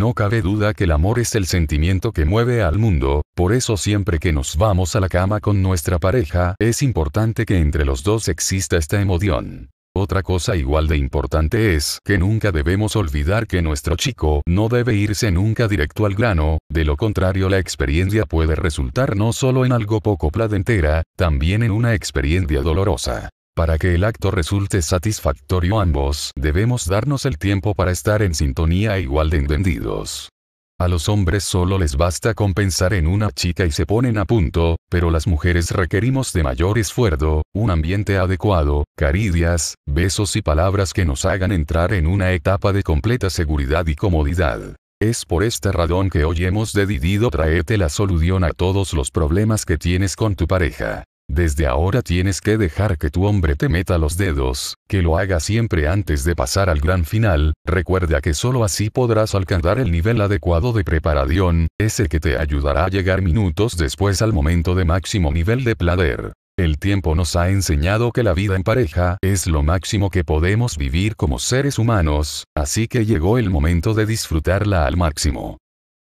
No cabe duda que el amor es el sentimiento que mueve al mundo, por eso siempre que nos vamos a la cama con nuestra pareja, es importante que entre los dos exista esta emoción. Otra cosa igual de importante es que nunca debemos olvidar que nuestro chico no debe irse nunca directo al grano, de lo contrario la experiencia puede resultar no solo en algo poco placentera, también en una experiencia dolorosa. Para que el acto resulte satisfactorio ambos debemos darnos el tiempo para estar en sintonía e igual de entendidos. A los hombres solo les basta con pensar en una chica y se ponen a punto, pero las mujeres requerimos de mayor esfuerzo, un ambiente adecuado, caricias, besos y palabras que nos hagan entrar en una etapa de completa seguridad y comodidad. Es por esta razón que hoy hemos decidido traerte la solución a todos los problemas que tienes con tu pareja. Desde ahora tienes que dejar que tu hombre te meta los dedos, que lo haga siempre antes de pasar al gran final, recuerda que solo así podrás alcanzar el nivel adecuado de preparación, ese que te ayudará a llegar minutos después al momento de máximo nivel de placer. El tiempo nos ha enseñado que la vida en pareja es lo máximo que podemos vivir como seres humanos, así que llegó el momento de disfrutarla al máximo.